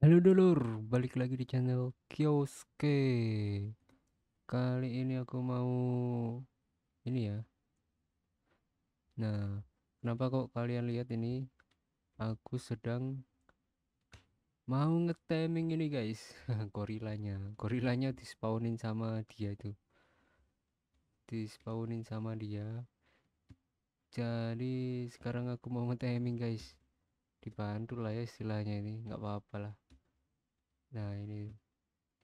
Halo dulur, balik lagi di channel Kioske. Kali ini aku mau ini ya. Nah, kenapa kok kalian lihat ini? Aku sedang mau ngeteming ini guys, gorilanya. Gorilanya dispawnin sama dia itu. Dispawnin sama dia. Jadi sekarang aku mau ngeteming guys. Dibantu lah ya istilahnya ini, nggak apa-apalah nah ini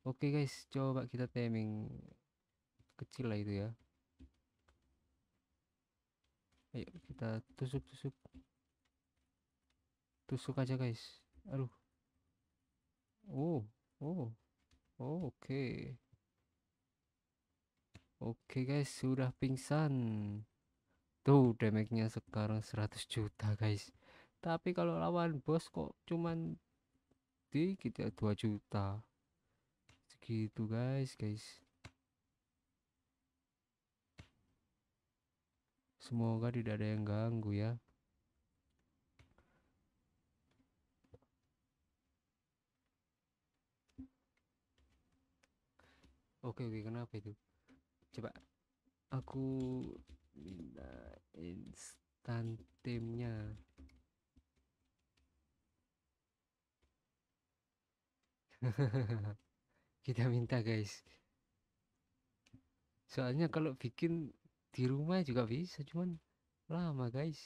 oke okay guys coba kita timing kecil lah itu ya ayo kita tusuk-tusuk tusuk aja guys aduh oh oh, oh oke okay. oke okay guys sudah pingsan tuh damage-nya sekarang 100 juta guys tapi kalau lawan bos kok cuman putih kita 2 juta segitu guys guys semoga tidak ada yang ganggu ya oke oke kenapa itu coba aku minta instan timnya Kita minta guys. Soalnya kalau bikin di rumah juga bisa, cuman lama guys.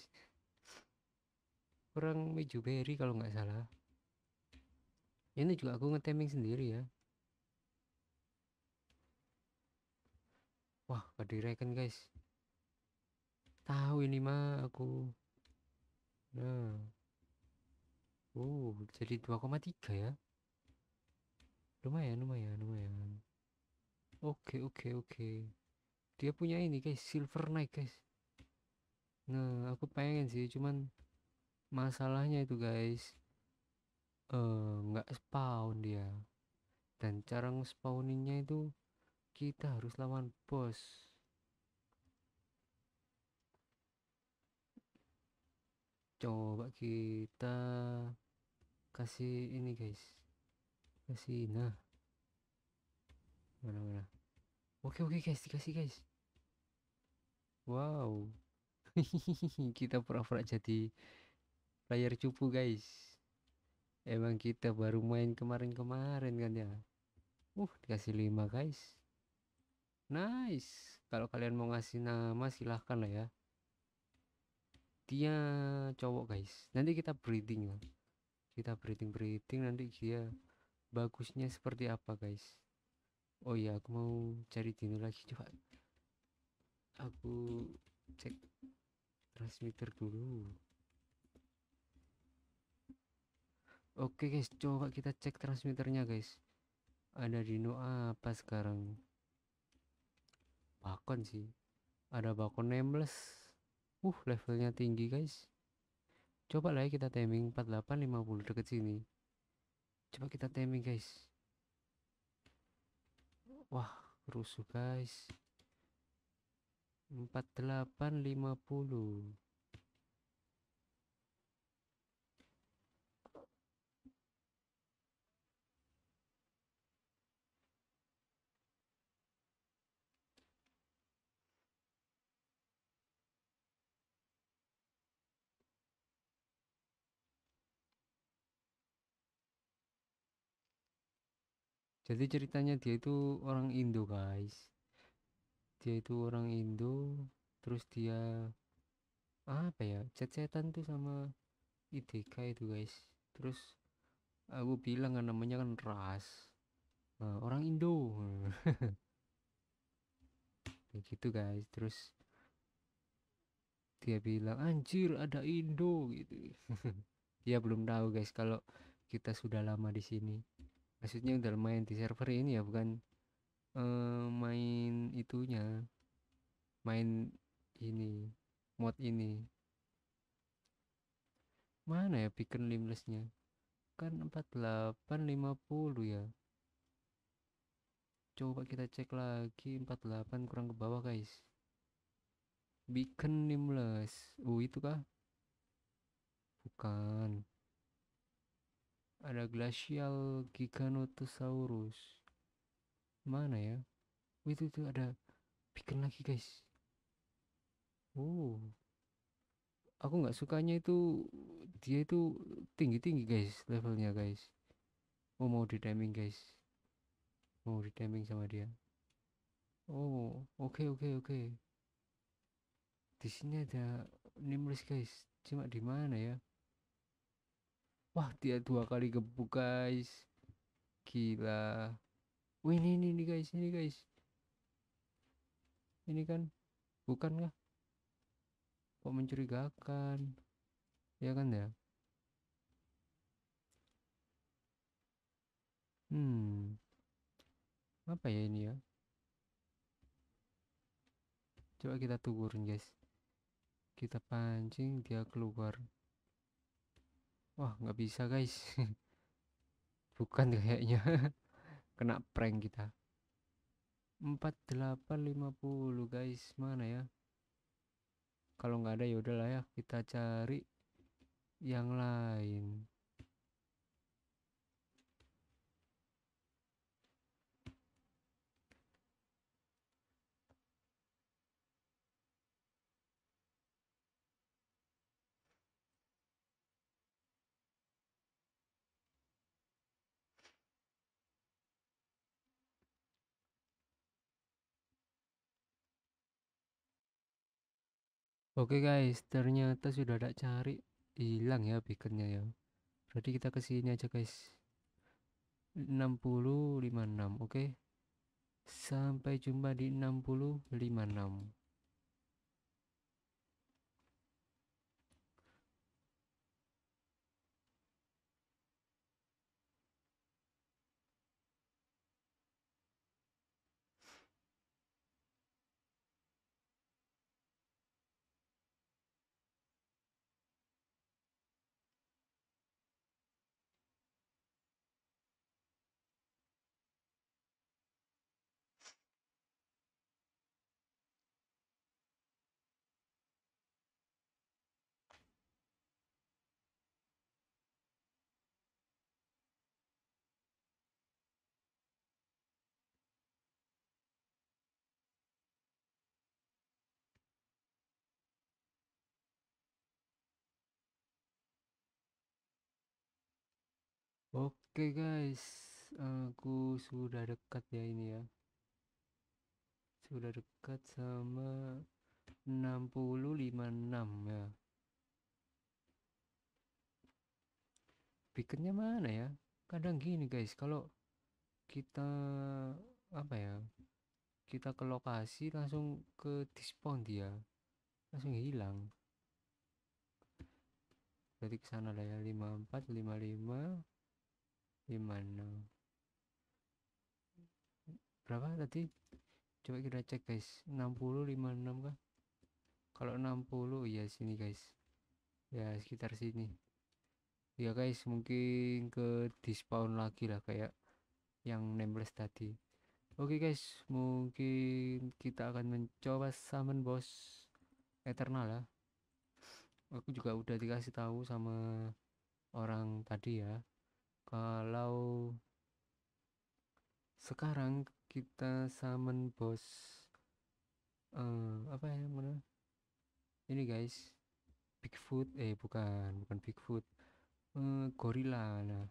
Kurang meju berry kalau nggak salah. Ini juga aku ngeteming sendiri ya. Wah, gak kan guys. Tahu ini mah aku. Nah. uh jadi 2,3 ya lumayan lumayan lumayan oke oke oke dia punya ini guys silver Knight, guys nah aku pengen sih cuman masalahnya itu guys eh, nggak uh, spawn dia dan cara ngespawninnya itu kita harus lawan bos coba kita kasih ini guys kasih nah mana mana oke oke guys dikasih guys wow kita pura-pura jadi player cupu guys emang kita baru main kemarin-kemarin kan ya uh dikasih 5 guys nice kalau kalian mau ngasih nama silahkan lah ya dia cowok guys nanti kita breeding ya kita breeding breeding nanti dia bagusnya seperti apa guys oh iya aku mau cari Dino lagi coba aku cek transmitter dulu oke guys coba kita cek transmitternya guys ada Dino apa sekarang bakon sih ada bakon nameless uh levelnya tinggi guys coba lagi ya, kita timing 4850 deket sini coba kita temi guys wah rusuh guys 4850 jadi ceritanya dia itu orang Indo guys dia itu orang Indo terus dia apa ya cecetan tuh sama IDK itu guys terus aku bilang kan namanya kan ras nah, orang Indo begitu gitu guys terus dia bilang anjir ada Indo gitu dia belum tahu guys kalau kita sudah lama di sini maksudnya udah main di server ini ya bukan uh, main itunya main ini mod ini mana ya bikin limlessnya kan 4850 ya coba kita cek lagi 48 kurang ke bawah guys beacon limless oh itu kah bukan ada glacial Giganotosaurus mana ya oh, itu tuh ada bikin lagi guys oh aku nggak sukanya itu dia itu tinggi tinggi guys levelnya guys oh mau di timing guys mau di timing sama dia oh oke okay, oke okay, oke okay. di sini ada nimrus guys cuma di mana ya wah dia dua kali gebuk guys gila wih ini, ini ini guys ini guys ini kan bukan kah kok mencurigakan ya kan ya hmm apa ya ini ya coba kita tungguin guys kita pancing dia keluar wah nggak bisa guys bukan kayaknya kena prank kita 4850 guys mana ya kalau nggak ada ya udahlah ya kita cari yang lain Oke guys, ternyata sudah ada cari hilang ya beaconnya ya. Jadi kita ke sini aja guys. 6056, oke. Sampai jumpa di 6056. Oke guys, aku sudah dekat ya ini ya. Sudah dekat sama enam ya. Pikirnya mana ya? Kadang gini guys, kalau kita apa ya? Kita ke lokasi langsung ke dispon dia. Ya. Langsung hilang. Jadi ke sana lah ya lima lima gimana berapa tadi coba kita cek guys 60 56 kah kalau 60 ya sini guys ya sekitar sini ya guys mungkin ke dispawn lagi lah kayak yang nameless tadi oke okay guys mungkin kita akan mencoba summon boss eternal lah ya. aku juga udah dikasih tahu sama orang tadi ya kalau sekarang kita summon bos uh, apa ya mana ini guys Bigfoot eh bukan bukan Bigfoot uh, eh, gorila nah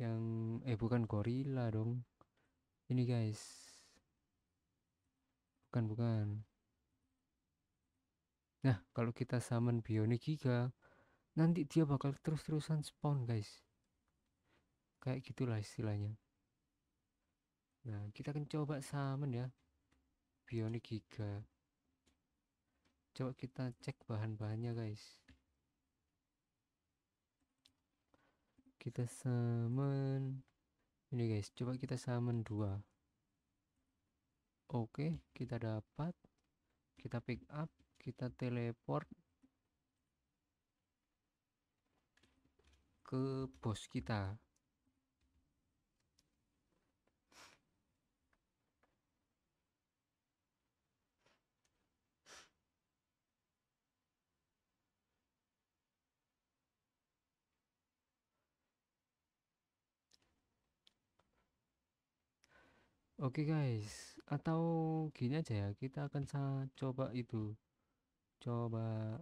yang eh bukan gorila dong ini guys bukan bukan nah kalau kita summon Bionic Giga nanti dia bakal terus-terusan spawn guys kayak gitulah istilahnya nah kita akan coba summon ya bionic giga coba kita cek bahan-bahannya guys kita summon ini guys coba kita summon dua oke kita dapat kita pick up kita teleport ke bos kita Oke guys, atau gini aja ya, kita akan coba itu. Coba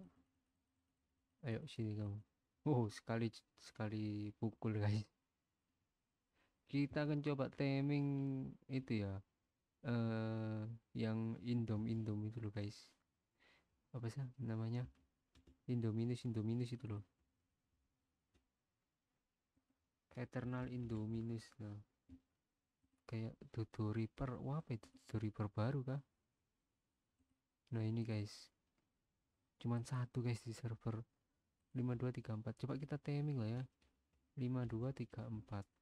ayo sini kamu. Oh, sekali sekali pukul guys. Kita akan coba timing itu ya. Eh uh, yang indom-indom itu loh guys. Apa sih namanya? Indominus Indominus itu loh. Eternal Indominus loh. Nah kayak Dodo Reaper wah apa itu Dodo Reaper baru kah nah ini guys cuman satu guys di server 5234 coba kita taming lah ya 5234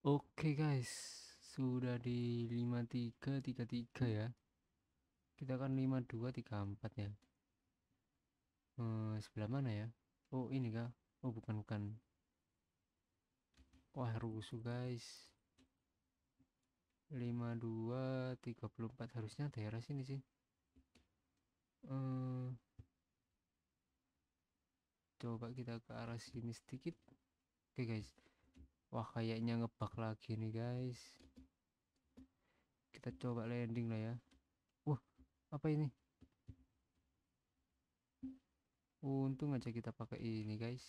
Oke guys, sudah di 5333 ya. Kita kan 5234 ya. Hmm, sebelah mana ya? Oh, ini kah? Oh, bukan bukan. Wah, rusuh guys. 5234 harusnya daerah sini sih. Hmm, coba kita ke arah sini sedikit. Oke guys wah kayaknya ngebak lagi nih guys kita coba landing lah ya wah apa ini untung aja kita pakai ini guys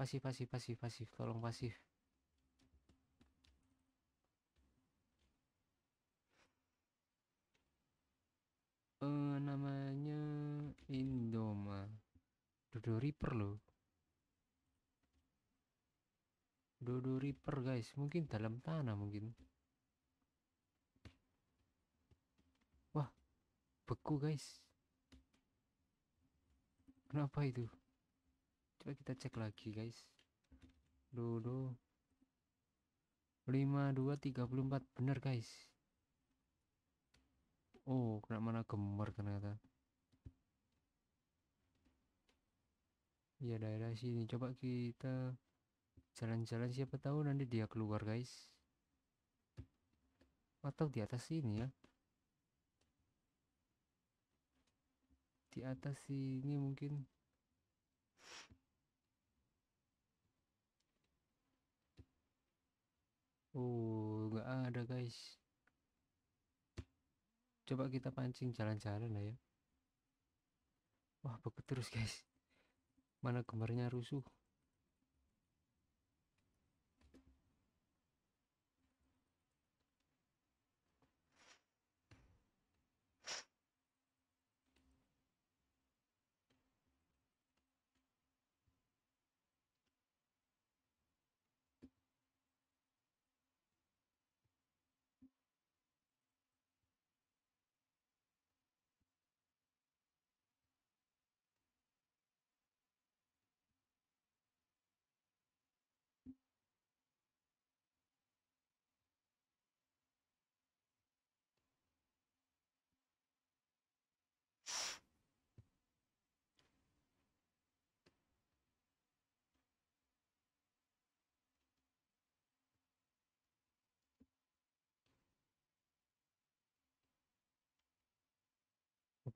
pasif pasif pasif pasif tolong pasif eh namanya Indoma Dodo Reaper loh Dodo Reaper guys mungkin dalam tanah mungkin wah beku guys kenapa itu coba kita cek lagi guys Dodo 5234 bener guys oh kenapa mana gemar ternyata ya daerah sini coba kita jalan-jalan siapa tahu nanti dia keluar guys atau di atas sini ya di atas sini mungkin oh nggak ada guys coba kita pancing jalan-jalan lah ya wah begitu terus guys mana gemarnya rusuh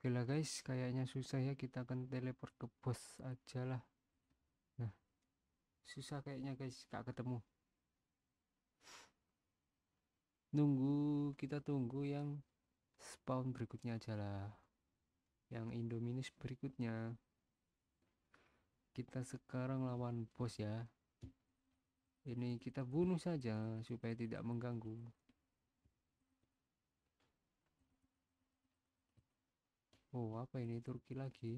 oke lah guys kayaknya susah ya kita akan teleport ke bos aja lah nah susah kayaknya guys gak ketemu nunggu kita tunggu yang spawn berikutnya aja lah yang indominus berikutnya kita sekarang lawan bos ya ini kita bunuh saja supaya tidak mengganggu oh apa ini Turki lagi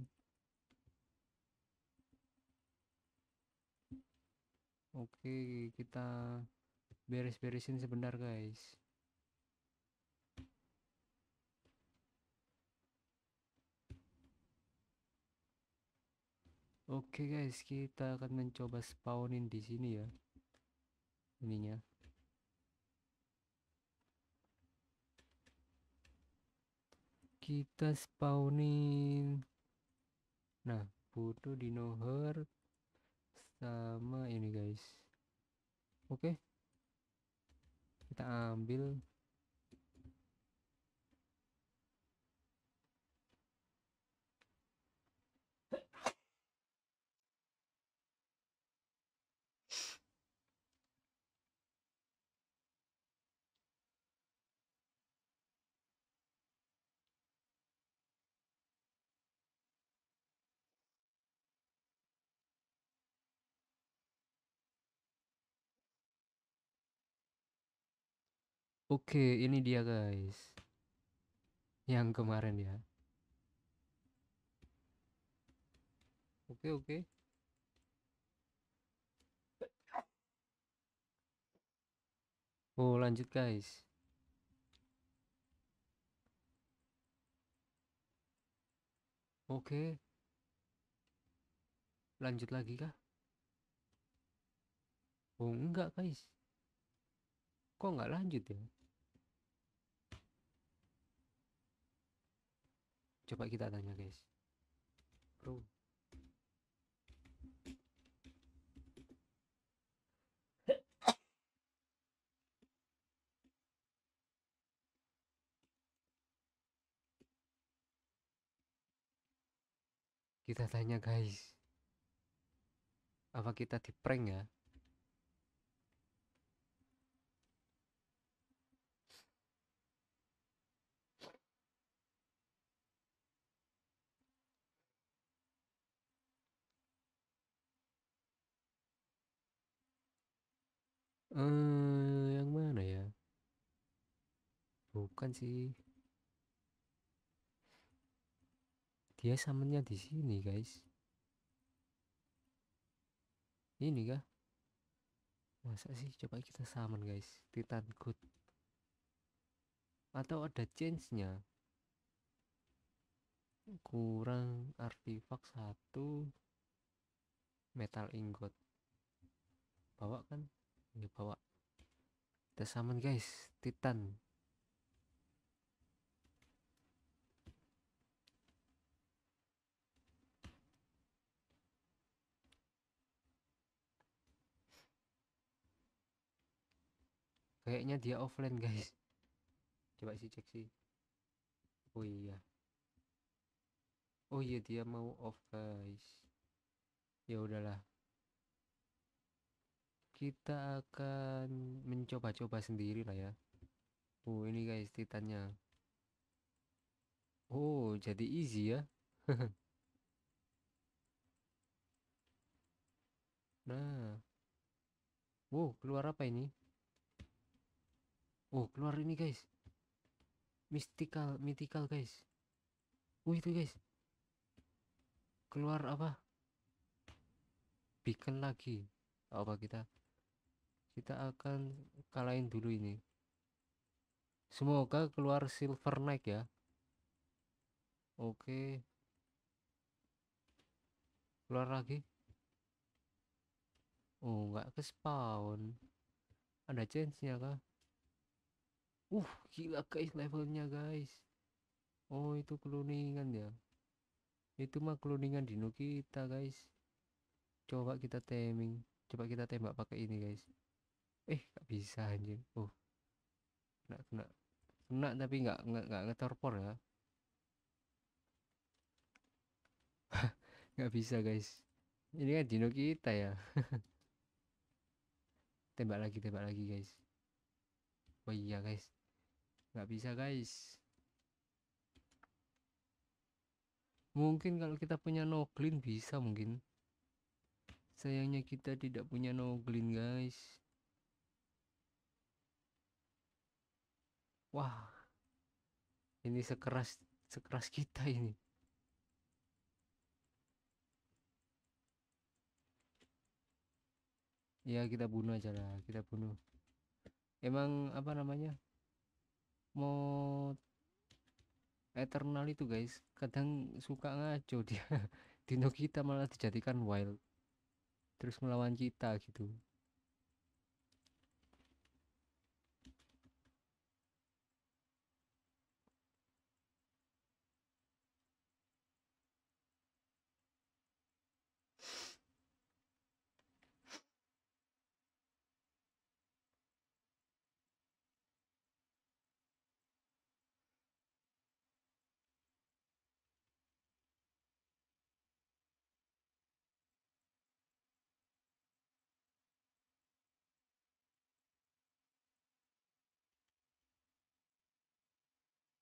oke kita beres-beresin sebentar guys Oke guys, kita akan mencoba spawnin di sini ya. Ininya. kita spawnin nah butuh herd sama ini guys oke okay. kita ambil Oke, ini dia guys. Yang kemarin ya. Oke, oke. Oh, lanjut guys. Oke. Lanjut lagi kah? Oh, enggak guys. Kok enggak lanjut ya? coba kita tanya guys bro kita tanya guys apa kita di prank ya eh yang mana ya? Bukan sih. Dia samennya di sini, guys. Ini kah? Masa sih coba kita saman, guys. Titan good. Atau ada change-nya? Kurang artifak satu metal ingot. Bawa kan? dibawa kita summon guys titan kayaknya dia offline guys coba sih cek sih oh iya oh iya dia mau off guys ya udahlah kita akan mencoba-coba sendiri lah ya Oh ini guys titannya Oh jadi easy ya Nah Wow keluar apa ini Oh keluar ini guys Mystical Mythical guys Oh itu guys Keluar apa Beacon lagi apa kita kita akan kalahin dulu ini semoga keluar silver naik ya oke keluar lagi oh nggak ke spawn ada chance nya kah uh gila guys levelnya guys oh itu keluningan ya itu mah keluningan dino kita guys coba kita timing, coba kita tembak pakai ini guys eh gak bisa anjing oh kena kena kena tapi nggak nggak nggak ngetorpor ya nggak bisa guys ini kan dino kita ya tembak lagi tembak lagi guys oh iya guys nggak bisa guys mungkin kalau kita punya no clean bisa mungkin sayangnya kita tidak punya no clean guys wah ini sekeras sekeras kita ini ya kita bunuh aja lah kita bunuh emang apa namanya mau eternal itu guys kadang suka ngaco dia dino kita malah dijadikan wild terus melawan kita gitu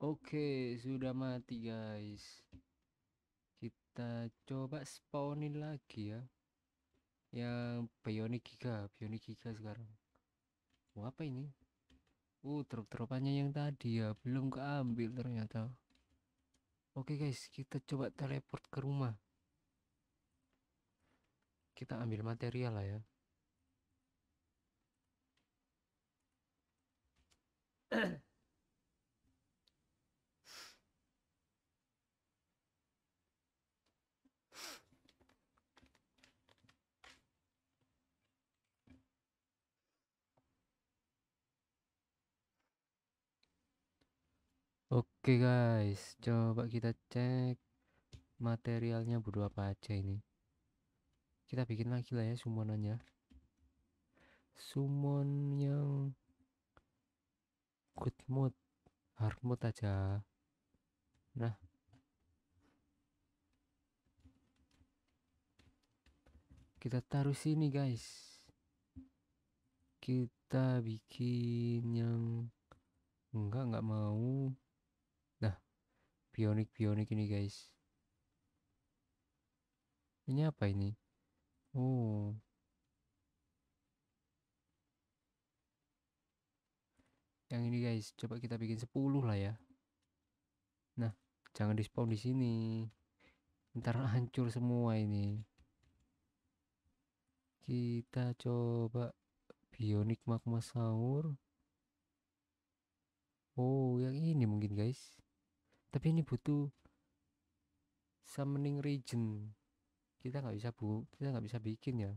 Oke, sudah mati guys. Kita coba spawnin lagi ya. Yang Bionic Giga, Bionic Giga sekarang. Oh, apa ini? Uh, truk dropannya yang tadi ya, belum keambil ternyata. Oke guys, kita coba teleport ke rumah. Kita ambil material lah ya. Oke guys, coba kita cek materialnya apa aja ini. Kita bikin lagi lah ya summonannya. Summon yang good mood, hard mood aja. Nah. Kita taruh sini guys. Kita bikin yang enggak enggak mau bionik-bionik ini guys ini apa ini oh yang ini guys coba kita bikin 10 lah ya nah jangan di spawn di sini ntar hancur semua ini kita coba bionik magma sahur. oh yang ini mungkin guys tapi ini butuh summoning region kita nggak bisa bu kita nggak bisa bikin ya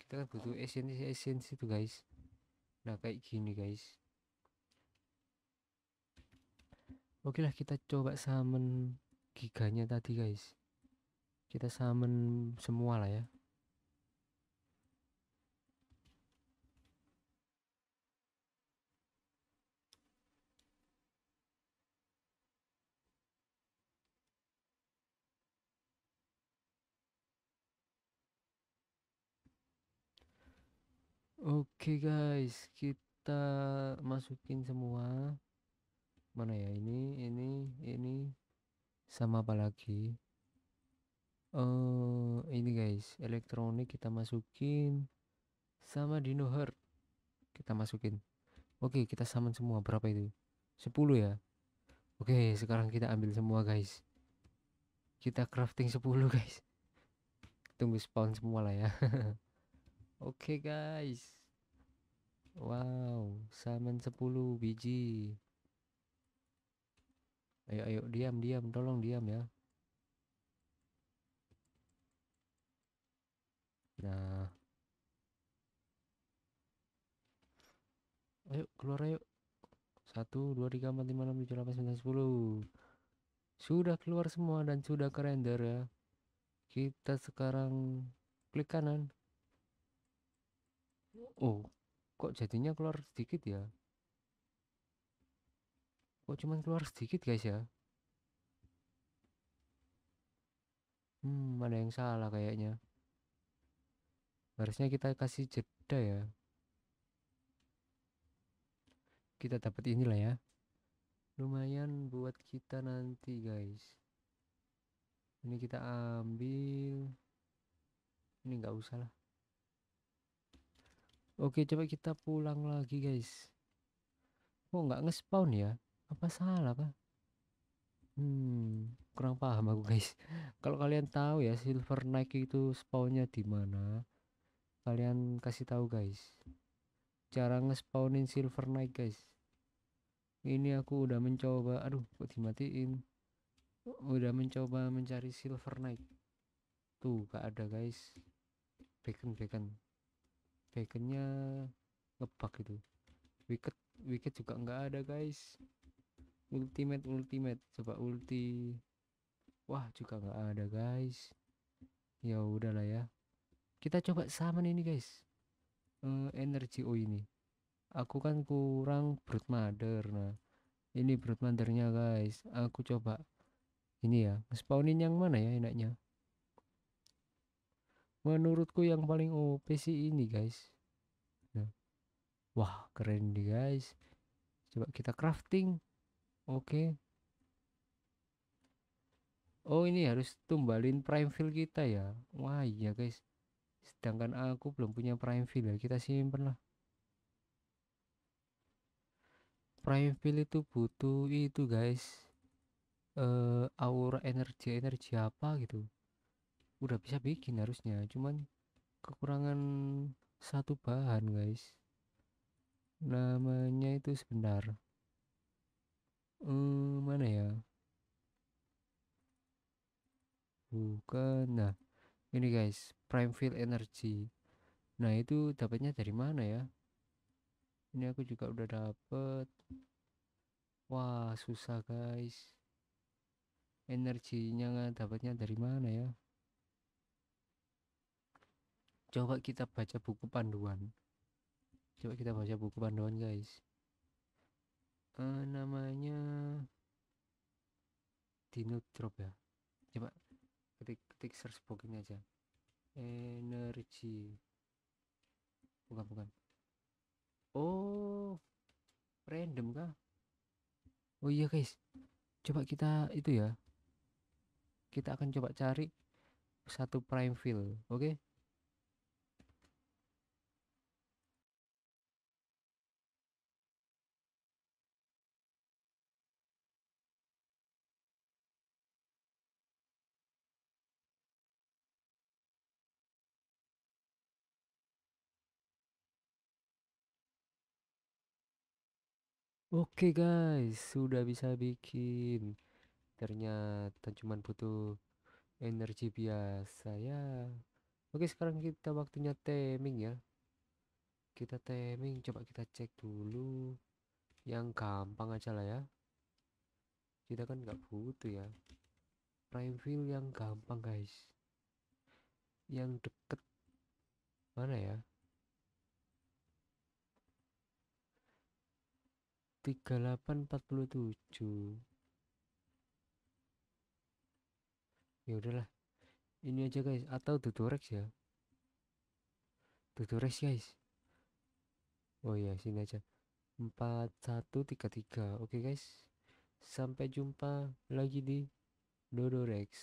kita kan butuh esensi esensi itu guys nah kayak gini guys oke lah kita coba summon giganya tadi guys kita summon semua lah ya Oke guys, kita masukin semua. Mana ya ini, ini, ini, sama apa lagi? Uh, ini guys, elektronik kita masukin, sama Dino Heart kita masukin. Oke, kita saman semua berapa itu? 10 ya. Oke, sekarang kita ambil semua guys. Kita crafting 10 guys. Tunggu spawn semua lah ya. Oke okay, guys Wow Salmon 10 biji Ayo ayo diam diam Tolong diam ya Nah Ayo keluar ayo 1, 2, 3, 4, 5, 6, 7, 8, 9, 10 Sudah keluar semua dan sudah ke render ya Kita sekarang klik kanan oh kok jadinya keluar sedikit ya kok cuman keluar sedikit guys ya hmm ada yang salah kayaknya harusnya kita kasih jeda ya kita dapat inilah ya lumayan buat kita nanti guys ini kita ambil ini nggak usah lah Oke, coba kita pulang lagi, guys. Kok oh, nggak ngespawn ya? Apa salah, Pak? Hmm, kurang paham aku, guys. Kalau kalian tahu ya Silver Knight itu spawnnya di mana, kalian kasih tahu, guys. Cara ngespawnin Silver Knight, guys. Ini aku udah mencoba, aduh, kok dimatiin. Udah mencoba mencari Silver Knight. Tuh, gak ada, guys. Bacon, bacon baconnya ngebug itu wicked wicked juga nggak ada guys ultimate ultimate coba ulti wah juga nggak ada guys ya udahlah ya kita coba saman ini guys uh, energi O oh, ini aku kan kurang brute mother nah ini brute mothernya guys aku coba ini ya spawnin yang mana ya enaknya menurutku yang paling OP sih ini guys nah, wah keren nih guys coba kita crafting oke okay. oh ini harus tumbalin prime fill kita ya wah iya guys sedangkan aku belum punya prime fill ya kita simpen lah prime fill itu butuh itu guys uh, aura energi energi apa gitu udah bisa bikin harusnya cuman kekurangan satu bahan guys namanya itu sebentar hmm, mana ya bukan nah ini guys prime field energy nah itu dapatnya dari mana ya ini aku juga udah dapet wah susah guys energinya dapatnya dari mana ya coba kita baca buku panduan coba kita baca buku panduan guys uh, namanya Dino ya coba ketik ketik search box ini aja energi bukan bukan oh random kah oh iya guys coba kita itu ya kita akan coba cari satu prime fill oke okay? Oke guys, sudah bisa bikin. Ternyata cuma butuh energi biasa ya. Oke, sekarang kita waktunya timing ya. Kita timing coba kita cek dulu. Yang gampang aja lah ya. Kita kan nggak butuh ya. Prime feel yang gampang guys. Yang deket mana ya? 3847 ya udahlah ini aja guys atau tutorex ya tutorex guys oh ya sini aja 4133 oke okay guys sampai jumpa lagi di Dodorex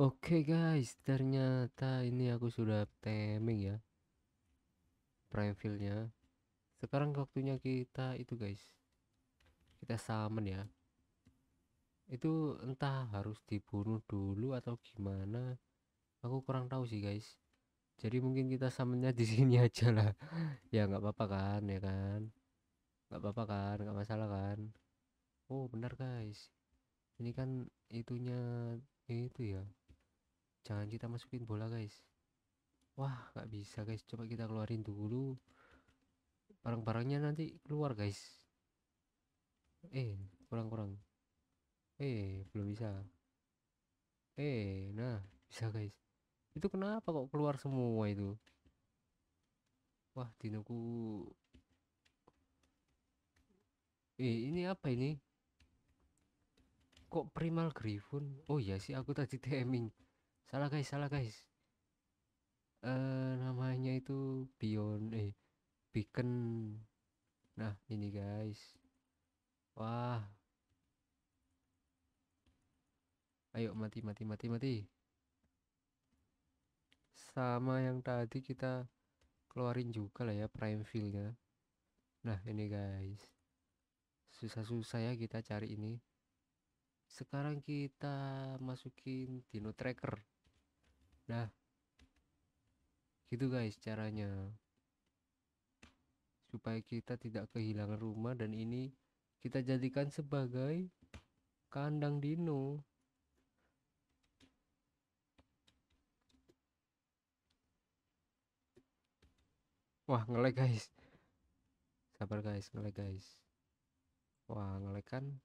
Oke guys, ternyata ini aku sudah teming ya. Prime nya Sekarang waktunya kita itu guys. Kita summon ya. Itu entah harus dibunuh dulu atau gimana. Aku kurang tahu sih guys. Jadi mungkin kita summonnya di sini aja lah. ya nggak apa-apa kan ya kan. Nggak apa-apa kan, nggak masalah kan. Oh benar guys. Ini kan itunya itu ya jangan kita masukin bola guys wah nggak bisa guys coba kita keluarin dulu barang-barangnya nanti keluar guys eh kurang-kurang eh belum bisa eh nah bisa guys itu kenapa kok keluar semua itu wah dinoku eh ini apa ini kok primal griffon oh iya sih aku tadi timing salah guys salah guys eh namanya itu pion eh Beacon nah ini guys wah ayo mati mati mati mati sama yang tadi kita keluarin juga lah ya prime fieldnya nah ini guys susah-susah ya kita cari ini sekarang kita masukin dino tracker Nah, gitu guys caranya. Supaya kita tidak kehilangan rumah dan ini kita jadikan sebagai kandang dino. Wah, ngelag guys. Sabar guys, ngelag guys. Wah, ngelag kan?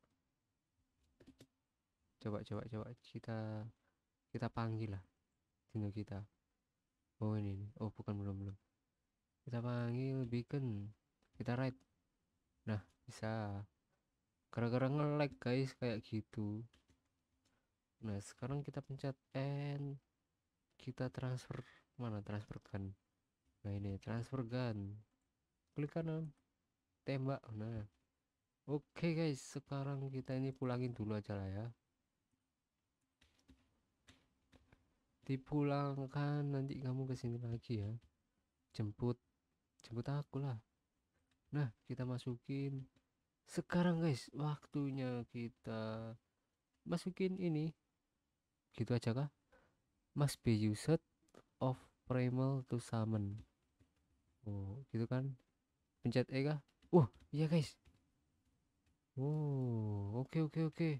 Coba coba coba kita kita panggil lah tinggal kita oh ini oh bukan belum belum kita panggil beacon kita right nah bisa gara-gara nge-lag guys kayak gitu nah sekarang kita pencet n kita transfer mana transfer gun nah ini transfer gun klik kanan tembak nah oke okay guys sekarang kita ini pulangin dulu aja lah ya dipulangkan nanti kamu kesini lagi ya jemput jemput aku lah nah kita masukin sekarang guys waktunya kita masukin ini gitu aja kah must be used of primal to summon oh gitu kan pencet E kah wah uh, oh, iya guys oh oke okay, oke okay, oke okay.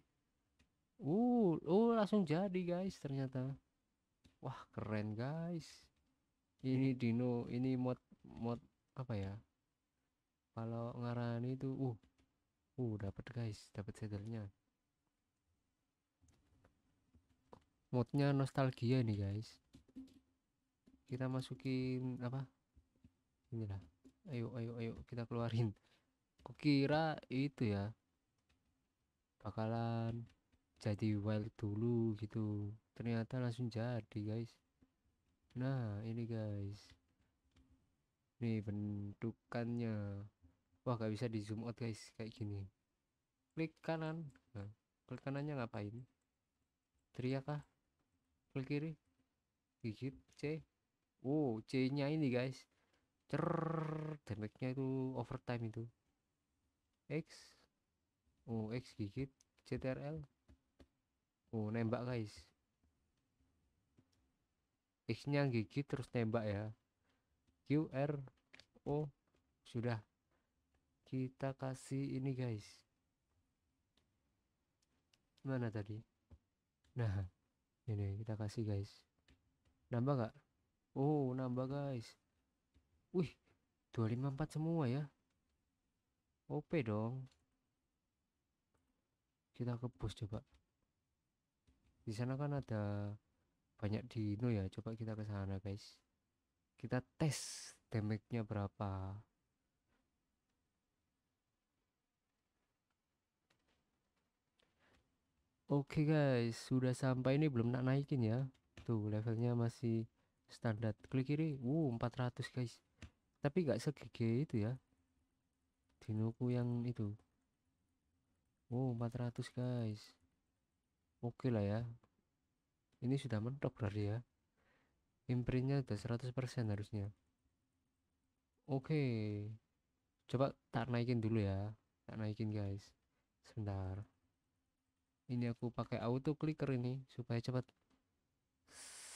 oh uh, oh langsung jadi guys ternyata wah keren guys ini dino ini mod mod apa ya kalau ngarani itu uh uh dapat guys dapat sedernya modnya nostalgia ini guys kita masukin apa inilah ayo ayo ayo kita keluarin kukira itu ya bakalan jadi wild dulu gitu ternyata langsung jadi guys nah ini guys nih bentukannya wah gak bisa di zoom out guys kayak gini klik kanan nah, klik kanannya ngapain teriak kah klik kiri gigit C oh C nya ini guys cer damage nya itu overtime itu X oh X gigit CTRL oh nembak guys X nya gigi terus nembak ya Q R O sudah kita kasih ini guys mana tadi nah ini kita kasih guys nambah nggak oh nambah guys wih 254 semua ya OP dong kita ke bus coba di sana kan ada banyak dino ya coba kita ke sana guys kita tes damage-nya berapa Oke okay guys, sudah sampai ini belum nak naikin ya. Tuh levelnya masih standar. Klik kiri, wow uh, 400 guys. Tapi nggak segede itu ya. Dinoku yang itu. Wow 400 guys oke okay lah ya ini sudah mentok berarti ya imprintnya udah 100% harusnya oke okay. coba tak naikin dulu ya tak naikin guys sebentar ini aku pakai auto clicker ini supaya cepat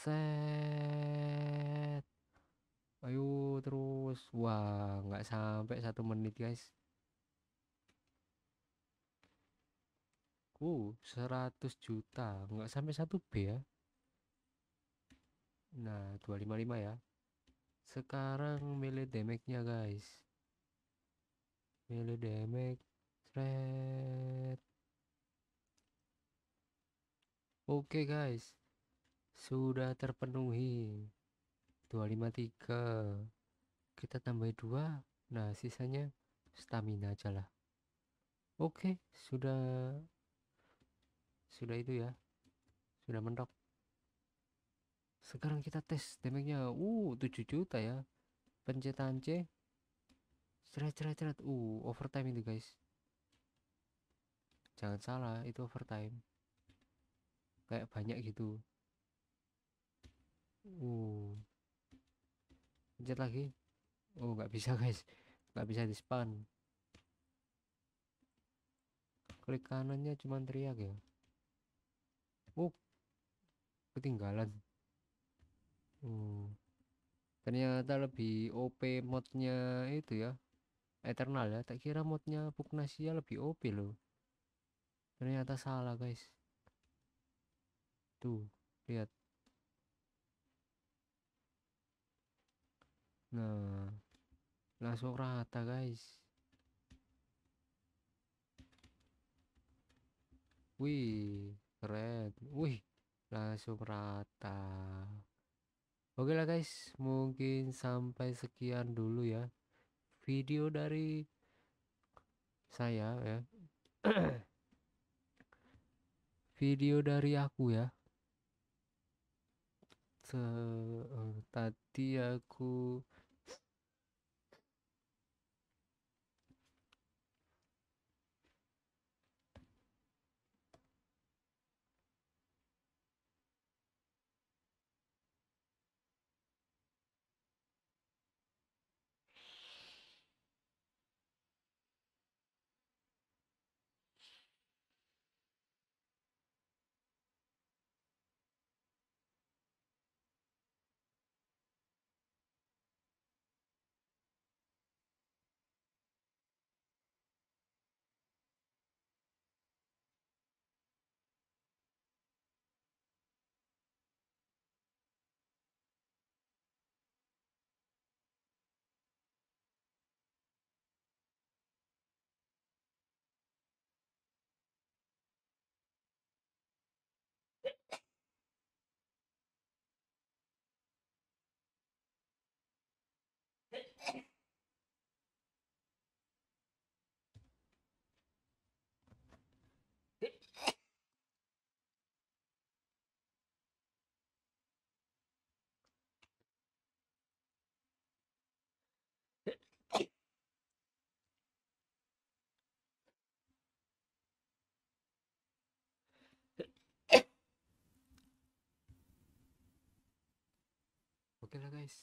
set ayo terus wah nggak sampai satu menit guys aku 100 juta nggak sampai 1 B ya nah 255 ya sekarang melee damage-nya guys melee damage thread oke okay, guys sudah terpenuhi 253 kita tambah 2 nah sisanya stamina aja lah oke okay, sudah sudah itu ya sudah mentok sekarang kita tes damage uh 7 juta ya pencetan C cerat cerat cerat uh overtime itu guys jangan salah itu overtime kayak banyak gitu uh pencet lagi oh nggak bisa guys nggak bisa di span klik kanannya cuma teriak ya ketinggalan hmm. ternyata lebih OP modnya itu ya Eternal ya tak kira modnya Pugnasia lebih OP loh ternyata salah guys tuh lihat nah langsung rata guys wih keren wih langsung rata oke lah guys mungkin sampai sekian dulu ya video dari saya ya video dari aku ya Se eh, tadi aku guys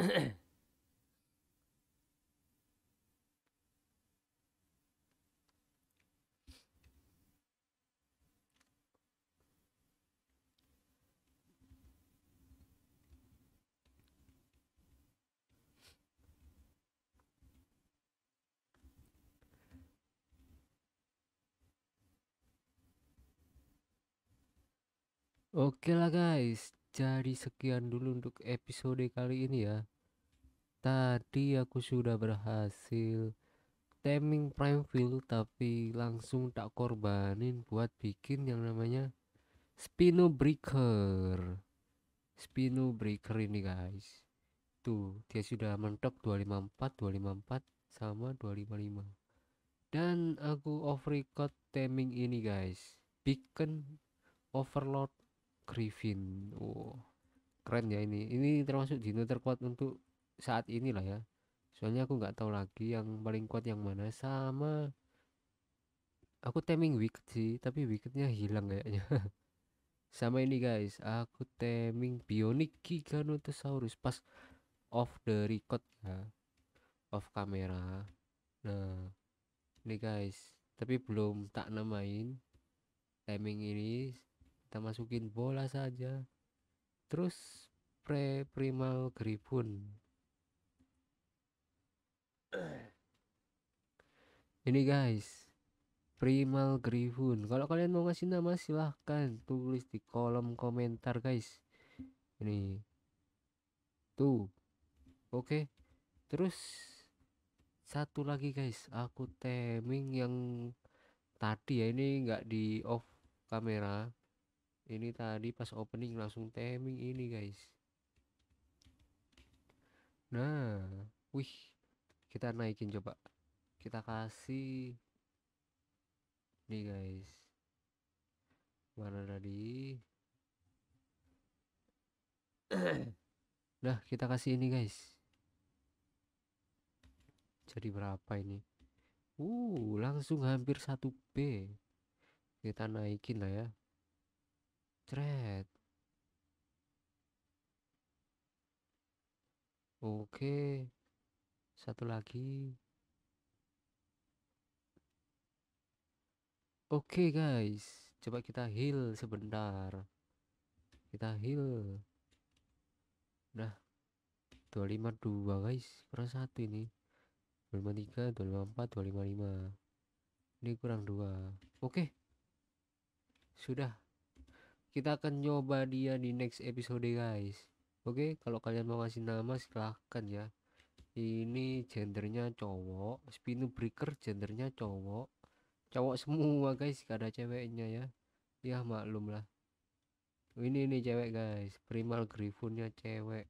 Oke okay lah guys, Jadi sekian dulu untuk episode kali ini ya. Tadi aku sudah berhasil taming fill tapi langsung tak korbanin buat bikin yang namanya Spino Breaker. Spino Breaker ini guys. Tuh, dia sudah mentok 254, 254 sama 255. Dan aku off record taming ini guys. Beacon overload Griffin. Oh, keren ya ini. Ini termasuk dino terkuat untuk saat inilah ya. Soalnya aku nggak tahu lagi yang paling kuat yang mana sama aku timing wicked sih, tapi wickednya hilang kayaknya. sama ini guys, aku timing bionic Giganotosaurus pas off the record ya. Off kamera. Nah, ini guys, tapi belum tak namain timing ini kita masukin bola saja terus pre primal gripun ini guys primal gripun kalau kalian mau ngasih nama silahkan tulis di kolom komentar guys ini tuh oke terus satu lagi guys aku teming yang tadi ya ini enggak di off kamera ini tadi pas opening langsung timing ini guys nah wih kita naikin coba kita kasih nih guys mana tadi nah kita kasih ini guys jadi berapa ini uh langsung hampir 1B kita naikin lah ya Cret. Oke. Satu lagi. Oke, guys. Coba kita heal sebentar. Kita heal. Udah. 252, guys. Kurang satu ini. 253, 254, 255. Ini kurang dua. Oke. Sudah kita akan coba dia di next episode guys oke kalau kalian mau ngasih nama silahkan ya ini gendernya cowok spinu breaker gendernya cowok cowok semua guys gak ada ceweknya ya ya maklum lah ini ini cewek guys primal griffonnya cewek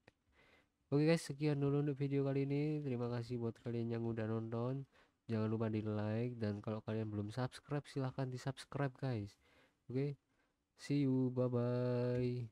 oke guys sekian dulu untuk video kali ini terima kasih buat kalian yang udah nonton jangan lupa di like dan kalau kalian belum subscribe silahkan di subscribe guys oke okay? See you, bye bye.